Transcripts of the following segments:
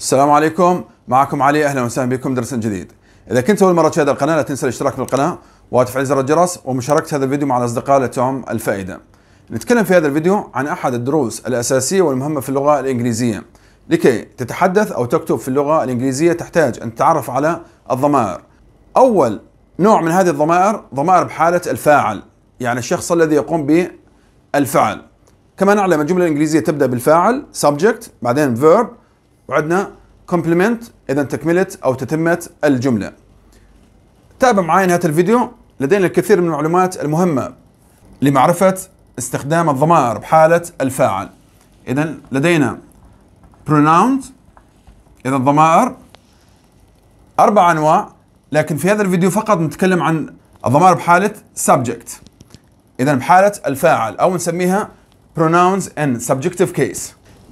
السلام عليكم معكم علي اهلا وسهلا بكم درس جديد اذا كنت اول مره تشاهد القناه لا تنسى الاشتراك بالقناه وتفعيل زر الجرس ومشاركه هذا الفيديو مع الاصدقاء لتهم الفائده نتكلم في هذا الفيديو عن احد الدروس الاساسيه والمهمه في اللغه الانجليزيه لكي تتحدث او تكتب في اللغه الانجليزيه تحتاج ان تتعرف على الضمائر اول نوع من هذه الضمائر ضمائر بحاله الفاعل يعني الشخص الذي يقوم بالفعل كما نعلم الجمله الانجليزيه تبدا بالفاعل subject بعدين verb وعندنا كومبلمنت اذا تكمله او تتمه الجمله. تابع معي نهايه الفيديو لدينا الكثير من المعلومات المهمه لمعرفه استخدام الضمائر بحاله الفاعل. اذا لدينا pronouns اذا الضمائر اربع انواع لكن في هذا الفيديو فقط نتكلم عن الضمائر بحاله subject. اذا بحاله الفاعل او نسميها pronouns in subjective case.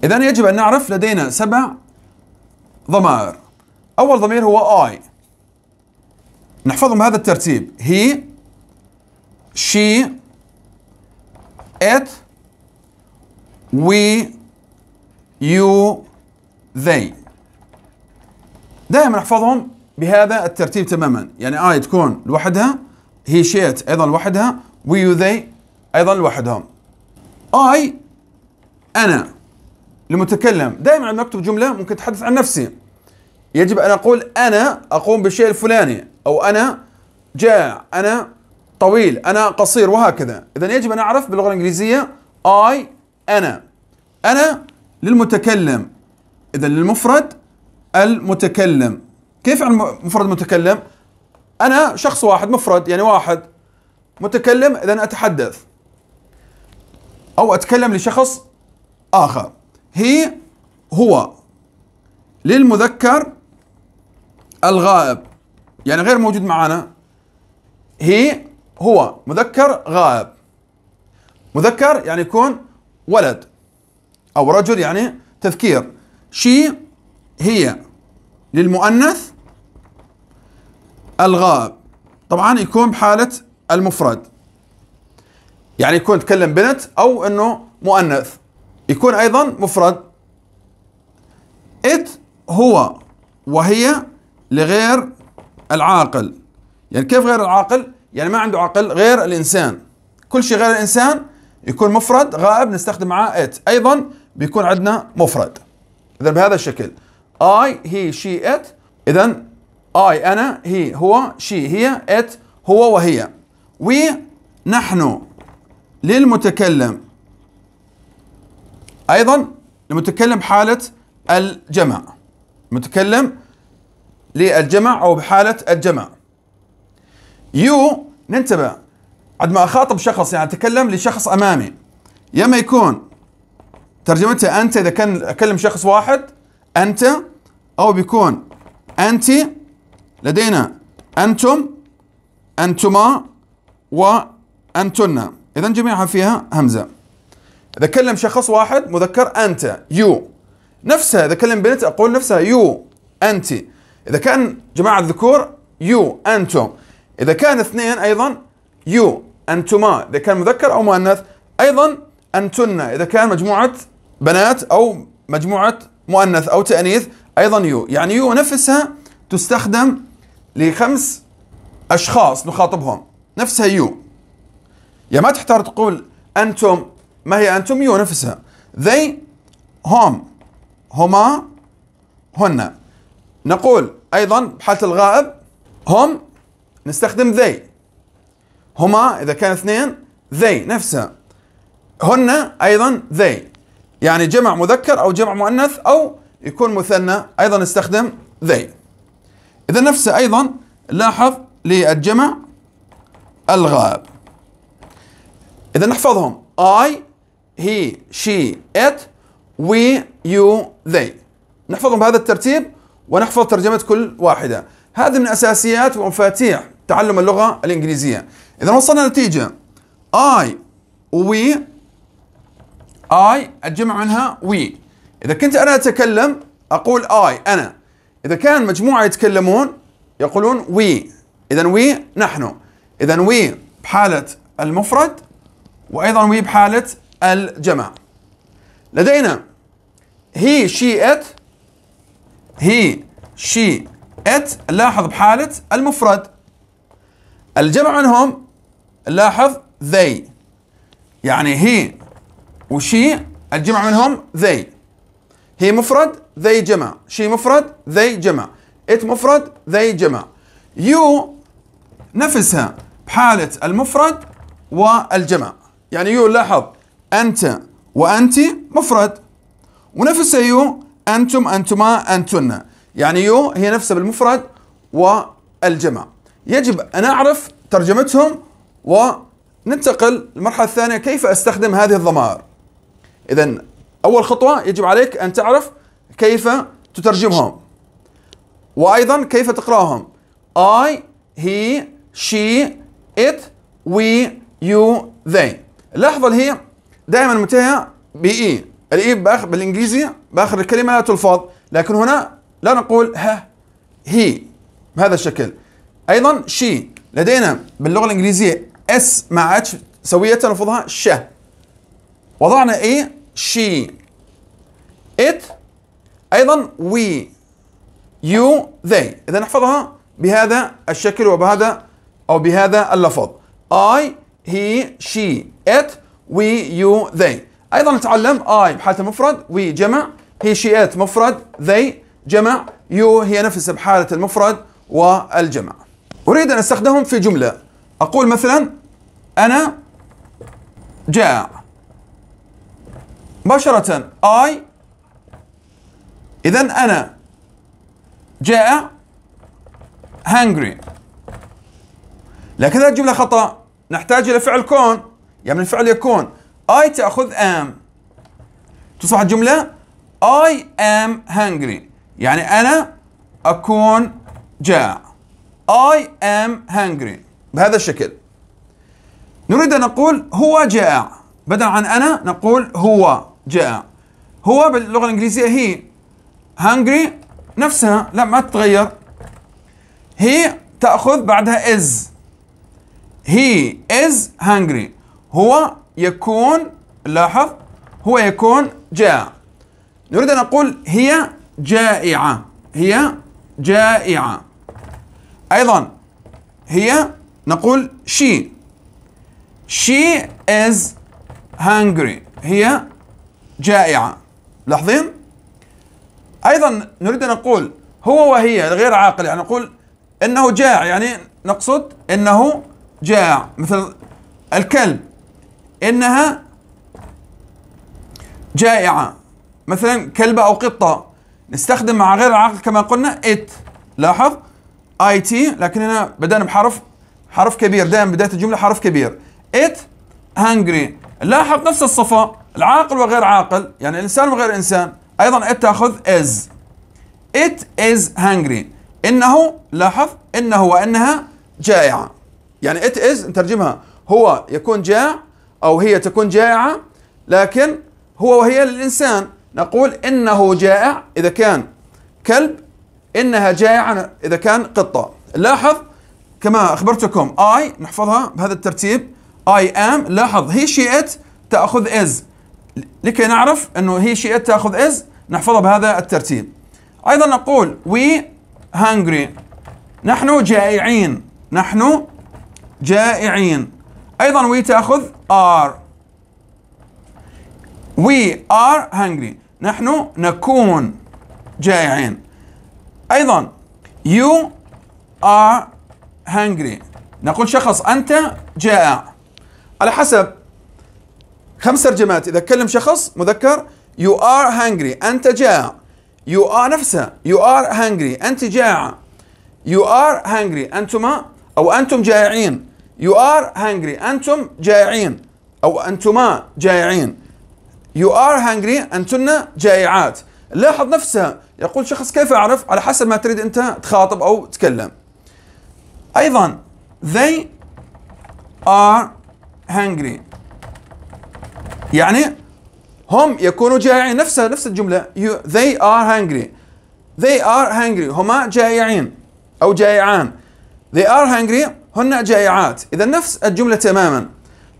اذا يجب ان نعرف لدينا سبع ضمائر أول ضمير هو I نحفظهم هذا الترتيب هي شي ات وي يو ذي دائما نحفظهم بهذا الترتيب تماما يعني I تكون لوحدها هي شيت أيضا لوحدها وي يو ذي أيضا لوحدهم I أنا المتكلم دائما عندما أكتب جملة ممكن أتحدث عن نفسي يجب أن أقول أنا أقوم بالشيء الفلاني أو أنا جاع أنا طويل أنا قصير وهكذا إذا يجب أن أعرف باللغة الإنجليزية اي أنا أنا للمتكلم إذا للمفرد المتكلم كيف عن مفرد متكلم؟ أنا شخص واحد مفرد يعني واحد متكلم إذا أتحدث أو أتكلم لشخص آخر هي هو للمذكر الغائب يعني غير موجود معانا هي هو مذكر غائب مذكر يعني يكون ولد أو رجل يعني تذكير شي هي للمؤنث الغائب طبعا يكون بحالة المفرد يعني يكون تكلم بنت أو أنه مؤنث يكون أيضا مفرد ات هو وهي لغير العاقل يعني كيف غير العاقل؟ يعني ما عنده عقل غير الإنسان كل شيء غير الإنسان يكون مفرد غائب نستخدم معاه ات أيضا بيكون عندنا مفرد إذا بهذا الشكل اي هي شي ات إذا اي أنا هي هو شي هي ات هو وهي وي نحن للمتكلم أيضا لما نتكلم حالة الجمع متكلم للجمع أو بحالة الجمع يو ننتبه عندما أخاطب شخص يعني أتكلم لشخص أمامي يا اما يكون ترجمتها أنت إذا كان أكلم شخص واحد أنت أو بيكون أنت لدينا أنتم أنتما وأنتن إذا جميعها فيها همزة اذا كلم شخص واحد مذكر انت يو نفسها اذا كلم بنت اقول نفسها يو انت اذا كان جماعه ذكور يو انتم اذا كان اثنين ايضا يو انتما اذا كان مذكر او مؤنث ايضا انتن اذا كان مجموعه بنات او مجموعه مؤنث او تانيث ايضا يو يعني يو نفسها تستخدم لخمس اشخاص نخاطبهم نفسها يو يا يعني ما تحتار تقول انتم ما هي أنتم يو نفسها they هم هما هن نقول أيضا بحالة الغائب هم نستخدم they هما إذا كان اثنين they نفسها هن أيضا they يعني جمع مذكر أو جمع مؤنث أو يكون مثنى أيضا نستخدم they إذا نفسه أيضا لاحظ للجمع الغائب إذا نحفظهم I هي شي ات وي يو ذي نحفظهم بهذا الترتيب ونحفظ ترجمة كل واحدة هذه من أساسيات ومفاتيح تعلم اللغة الإنجليزية إذا وصلنا نتيجة I وي I الجمع منها وي إذا كنت أنا أتكلم أقول I أنا إذا كان مجموعة يتكلمون يقولون وي إذا وي نحن إذا وي بحالة المفرد وأيضا وي بحالة الجمع لدينا هي شي ات هي شي ات نلاحظ بحالة المفرد الجمع منهم نلاحظ they يعني هي وشي الجمع منهم they هي مفرد they جمع شي مفرد they جمع ات مفرد they جمع يو نفسها بحالة المفرد والجمع يعني يو لاحظ أنت وأنت مفرد ونفس يو أنتم أنتما أنتن يعني يو هي نفسها بالمفرد والجمع يجب أن أعرف ترجمتهم وننتقل للمرحلة الثانية كيف أستخدم هذه الضمائر إذا أول خطوة يجب عليك أن تعرف كيف تترجمهم وأيضا كيف تقرأهم I, he, she, it, we, you, they اللحظة اللي هي دائما منتهيه باي الاي بالانجليزي باخر الكلمه لا تلفظ لكن هنا لا نقول ها هي بهذا الشكل ايضا شي لدينا باللغه الانجليزيه اس مع اتش سويه نلفظها ش وضعنا اي شي ات ايضا وي يو ذي اذا نحفظها بهذا الشكل وبهذا او بهذا اللفظ I he she it وي يو ذي ايضا نتعلم اي بحاله المفرد وي جمع هي شيئات مفرد ذي جمع يو هي نفسها بحاله المفرد والجمع اريد ان استخدمهم في جمله اقول مثلا انا جاع مباشره اي اذا انا جاء هانجري لكن هذه الجملة خطأ نحتاج إلى فعل كون يعني الفعل يكون I تأخذ am تصبح الجملة I am hungry يعني أنا أكون جاع I am hungry بهذا الشكل نريد أن نقول هو جاع بدلا عن أنا نقول هو جاع هو باللغة الإنجليزية هي hungry نفسها لا ما تتغير هي تأخذ بعدها is he is hungry هو يكون لاحظ هو يكون جائع نريد أن نقول هي جائعة هي جائعة أيضا هي نقول she she is hungry هي جائعة لاحظين أيضا نريد أن نقول هو وهي غير عاقل يعني نقول إنه جائع يعني نقصد إنه جائع مثل الكلب انها جائعه مثلا كلبه او قطه نستخدم مع غير العقل كما قلنا ات لاحظ اي تي لكن هنا بدأنا بحرف حرف كبير دائما بدايه الجمله حرف كبير ات هانجري لاحظ نفس الصفه العاقل وغير عاقل يعني الانسان وغير انسان ايضا ات تاخذ از ات از هانجري انه لاحظ انه وانها جائعه يعني ات از نترجمها هو يكون جائع أو هي تكون جائعة لكن هو وهي للإنسان نقول إنه جائع إذا كان كلب إنها جائعة إذا كان قطة لاحظ كما أخبرتكم I نحفظها بهذا الترتيب I am لاحظ هي شئت تأخذ is لكي نعرف أنه هي شئت تأخذ is نحفظها بهذا الترتيب أيضا نقول we hungry نحن جائعين نحن جائعين ايضا وي تاخذ ار وي ار هانجري نحن نكون جائعين ايضا يو ار هانجري نقول شخص انت جائع على حسب خمس ترجمات اذا كلم شخص مذكر يو ار هانجري انت جائع يو ار نفسها يو ار هانجري انت جائعه يو ار هانجري انتما او انتم جائعين You are hungry. انتم جائعين او انتما جائعين You are hungry. انتن جائعات لاحظ نفسها يقول شخص كيف اعرف على حسب ما تريد انت تخاطب او تتكلم ايضا they are hungry يعني هم يكونوا جائعين نفسها نفس الجملة you, they are hungry they are hungry هما جائعين أو جائعان they are hungry هن جائعات إذا نفس الجملة تماما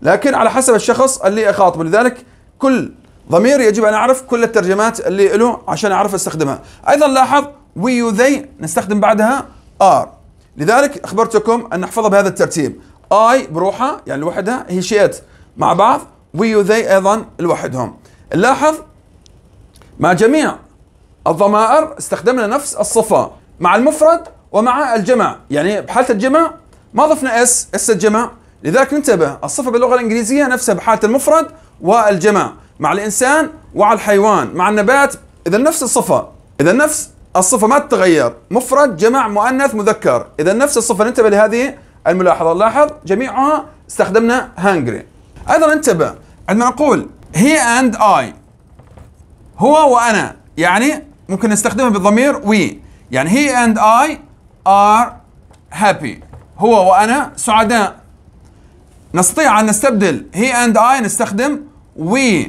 لكن على حسب الشخص اللي أخاطبه لذلك كل ضمير يجب أن أعرف كل الترجمات اللي له عشان أعرف أستخدمها أيضا لاحظ وي يو ذي نستخدم بعدها آر لذلك أخبرتكم أن نحفظها بهذا الترتيب آي بروحها يعني لوحدها هي شيت مع بعض وي يو ذي أيضا لوحدهم لاحظ مع جميع الضمائر استخدمنا نفس الصفة مع المفرد ومع الجمع يعني بحالة الجمع ما ضفنا اس اس الجمع لذلك ننتبه الصفة باللغة الإنجليزية نفسها بحالة المفرد والجمع مع الإنسان وعلى الحيوان مع النبات إذا نفس الصفة إذا نفس الصفة ما تتغير مفرد جمع مؤنث مذكر إذا نفس الصفة ننتبه لهذه الملاحظة لاحظ جميعها استخدمنا هانجري أيضا انتبه عندما نقول هي أند آي هو وأنا يعني ممكن نستخدمها بالضمير وي يعني هي أند آي ار هابي هو وأنا سعداء نستطيع أن نستبدل he and I نستخدم we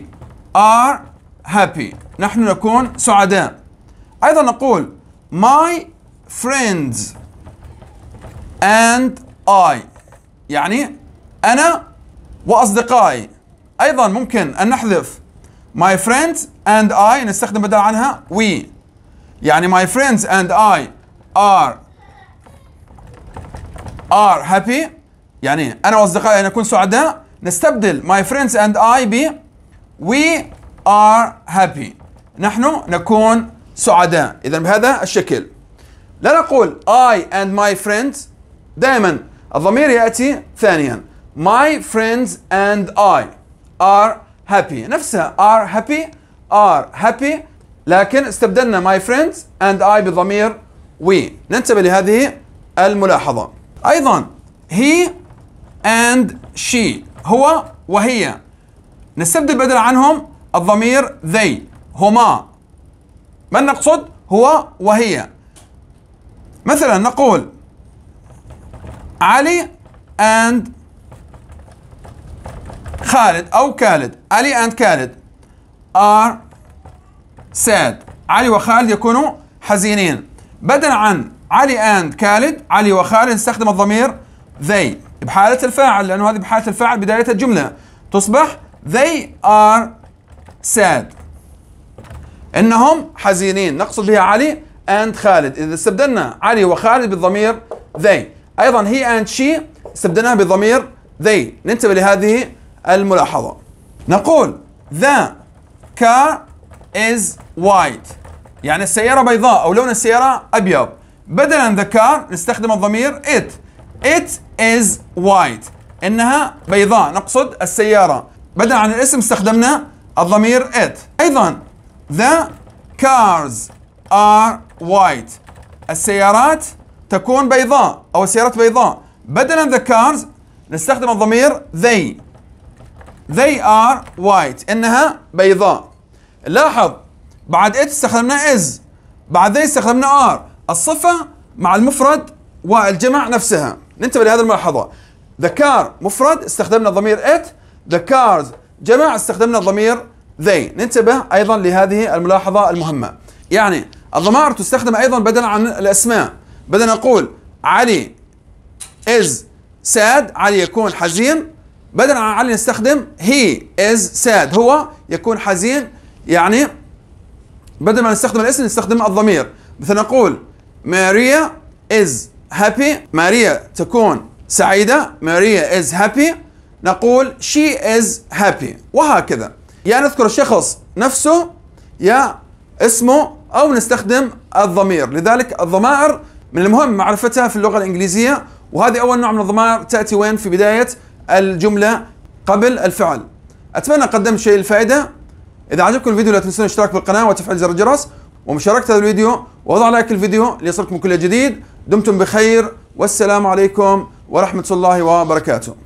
are happy نحن نكون سعداء أيضا نقول my friends and I يعني أنا وأصدقائي أيضا ممكن أن نحذف my friends and I نستخدم بدل عنها we يعني my friends and I are are happy يعني أنا وأصدقائي نكون سعداء نستبدل my friends and I ب we are happy نحن نكون سعداء إذا بهذا الشكل لا نقول I and my friends دائما الضمير يأتي ثانيا my friends and I are happy نفسها are happy are happy لكن استبدلنا my friends and I بضمير we ننتبه لهذه الملاحظة أيضا he and she هو وهي نستبدل بدل عنهم الضمير they هما من نقصد هو وهي مثلا نقول علي and خالد أو كالد علي and كالد are sad علي وخالد يكونوا حزينين بدل عن علي اند كالد علي وخالد استخدم الضمير they بحالة الفاعل لأنه هذه بحالة الفاعل بداية الجملة تصبح they are sad إنهم حزينين نقصد بها علي and خالد إذا استبدلنا علي وخالد بالضمير they أيضا هي and she استبدلناها بالضمير they ننتبه لهذه الملاحظة نقول the car is white يعني السيارة بيضاء أو لون السيارة أبيض بدلا ذا كار نستخدم الضمير it it is white انها بيضاء نقصد السياره بدلا عن الاسم استخدمنا الضمير it ايضا the cars are white السيارات تكون بيضاء او السيارات بيضاء بدلا the cars نستخدم الضمير they they are white انها بيضاء لاحظ بعد it استخدمنا is بعد they استخدمنا are الصفة مع المفرد والجمع نفسها ننتبه لهذه الملاحظة car مفرد استخدمنا ضمير it cars جمع استخدمنا ضمير they ننتبه أيضا لهذه الملاحظة المهمة يعني الضمائر تستخدم أيضا بدلا عن الأسماء بدل نقول علي is sad علي يكون حزين بدلا عن علي نستخدم he is sad هو يكون حزين يعني بدل ما نستخدم الاسم نستخدم الضمير مثلا نقول ماريا از هابي ماريا تكون سعيدة ماريا از هابي نقول شي از هابي وهكذا يا نذكر الشخص نفسه يا اسمه أو نستخدم الضمير لذلك الضمائر من المهم معرفتها في اللغة الإنجليزية وهذه أول نوع من الضمائر تأتي وين في بداية الجملة قبل الفعل أتمنى قدمت شيء الفائدة إذا عجبكم الفيديو لا تنسون الاشتراك بالقناة وتفعيل زر الجرس ومشاركة هذا الفيديو ووضع لايك الفيديو ليصلكم كل جديد دمتم بخير والسلام عليكم ورحمة الله وبركاته